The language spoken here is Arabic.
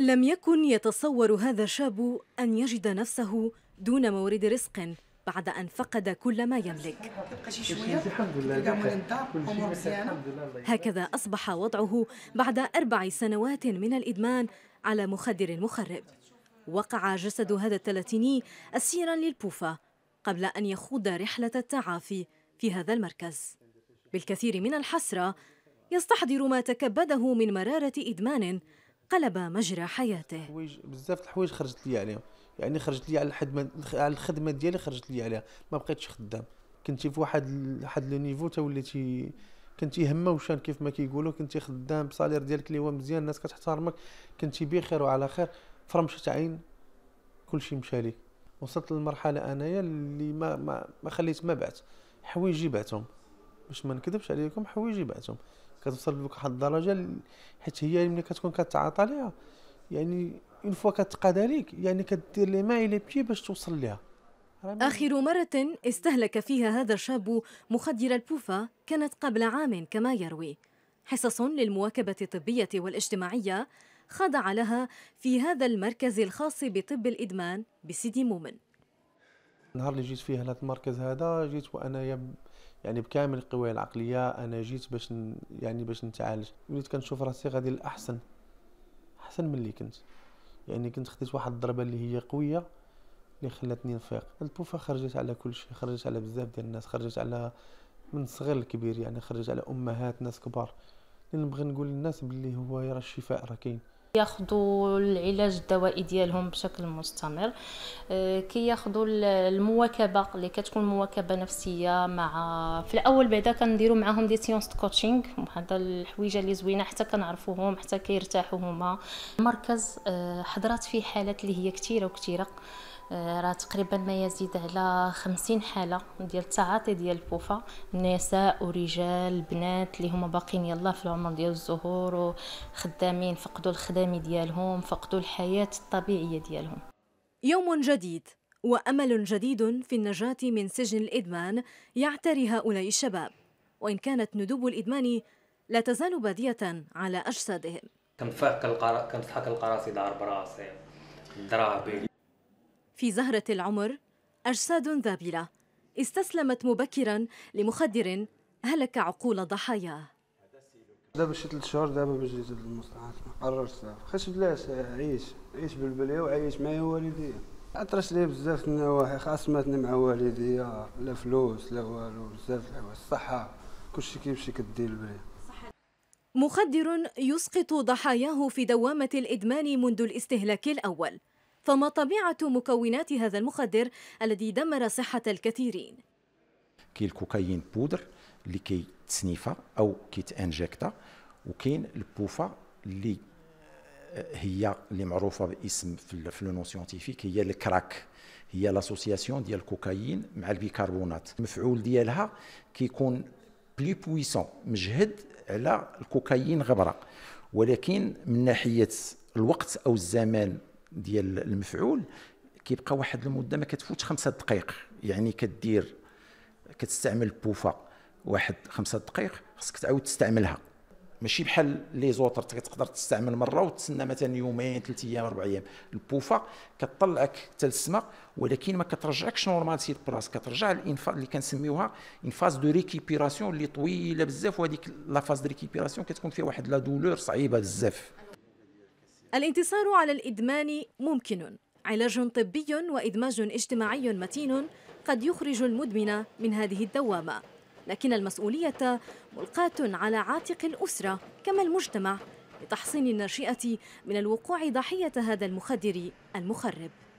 لم يكن يتصور هذا الشاب أن يجد نفسه دون مورد رزق بعد أن فقد كل ما يملك هكذا أصبح وضعه بعد أربع سنوات من الإدمان على مخدر مخرب وقع جسد هذا الثلاثيني أسيرا للبوفة قبل أن يخوض رحلة التعافي في هذا المركز بالكثير من الحسرة يستحضر ما تكبده من مرارة إدمان قلب مجرى حياته حوايج بزاف الحوايج خرجت لي عليهم يعني خرجت لي على الخدمه على الخدمه ديالي خرجت لي عليها ما بقيتش خدام كنتي في واحد واحد لو نيفو تا وليتي كنتي هما وشان كيف ما كيقولوا كنتي خدام بصالير ديالك اللي هو مزيان الناس كتحترمك كنتي بخير وعلى خير فرمشت عين كلشي مشى ليك وصلت للمرحله انايا اللي ما ما, ما خليت ما بعت حوايجي بعتهم باش ما نكذبش عليكم حوايجي بعثهم كتوصل لك واحد الدرجه حيت هي ملي كتكون كتعاطى ليها يعني اون فوا كتقاد عليك يعني كدير لي ماي لي بي باش توصل ليها آخر مرة استهلك فيها هذا الشاب مخدر البوفا كانت قبل عام كما يروي حصص للمواكبة الطبية والاجتماعية خضع لها في هذا المركز الخاص بطب الإدمان بسيدي مومن النهار اللي جيت فيه لهذا المركز هذا جيت يب يعني بكامل قواي العقليه انا جيت باش ن... يعني باش نتعالج وليت كنشوف راسي غادي الاحسن احسن من اللي كنت يعني كنت خديت واحد الضربه اللي هي قويه اللي خلاتني نفيق البوفه خرجت على كل شيء خرجت على بزاف ديال الناس خرجت على من صغير لكبير يعني خرجت على امهات ناس كبار اللي نبغي نقول للناس باللي هو راه الشفاء راه كاين ياخذوا العلاج الدوائي ديالهم بشكل مستمر آه، ياخذوا المواكبه اللي كتكون مواكبه نفسيه مع في الاول بعدا كنديروا معاهم دي سيونس كوتشينغ هذا الحويجه اللي زوينه حتى كنعرفوهم حتى كيرتاحوا هما المركز آه، حضرات فيه حالات اللي هي كثيره وكثيره آه، راه تقريبا ما يزيد على خمسين حاله ديال التعاطي ديال البوفا نساء ورجال بنات اللي هما باقين يلا في العمر ديال الزهور وخدامين فقدوا الخدامي ديالهم فقدوا الحياه الطبيعيه ديالهم يوم جديد وامل جديد في النجاه من سجن الادمان يعتري هؤلاء الشباب وان كانت ندوب الادمان لا تزال باديه على اجسادهم كنفاق كنضحك كنسحق القراصي ضارب راسي الدرابي في زهرة العمر أجساد ذابلة استسلمت مبكرا لمخدر هلك عقول ضحاياه دابا شي ثلاث شهور دابا باش جيت للمستعمر قررت دابا خاص بلاش عيش عيش بالبليه وعيش معايا والديا عطرش لي بزاف النواحي خاص ماتني مع والديا لا فلوس لا والو بزاف الحوايج الصحه كلشي كيمشي كدير البليه مخدر يسقط ضحاياه في دوامه الادمان منذ الاستهلاك الاول فما طبيعة مكونات هذا المخدر الذي دمر صحة الكثيرين كاين الكوكايين بودر اللي كيتسنيفا او كيتانجكتا وكاين البوفا اللي آه، هي اللي معروفه باسم في لو نون سيونتيفيك هي الكراك هي لاسوسياسيون ديال الكوكايين مع البيكربونات المفعول ديالها كيكون بلي بويسون مجهد على الكوكايين غبره ولكن من ناحيه الوقت او الزمان ديال المفعول كيبقى واحد المده ما كتفوتش خمسة دقائق يعني كدير كتستعمل بوفا واحد خمسة دقائق خاصك تعاود تستعملها ماشي بحال لي زوتر تقدر تستعمل مره وتسنى مثلا يومين ثلاث ايام اربع ايام البوفا كطلعك حتى للسما ولكن ما كترجعكش نورمال سيت براس كترجع الانفا اللي كنسميوها فاز دو ريكيبيراسيون اللي طويله بزاف وهذيك لا فاز دو ريكيبيراسيون كتكون فيها واحد لا دولور صعيبه بزاف الانتصار على الإدمان ممكن علاج طبي وإدماج اجتماعي متين قد يخرج المدمن من هذه الدوامة لكن المسؤولية ملقاة على عاتق الأسرة كما المجتمع لتحصين الناشئة من الوقوع ضحية هذا المخدر المخرب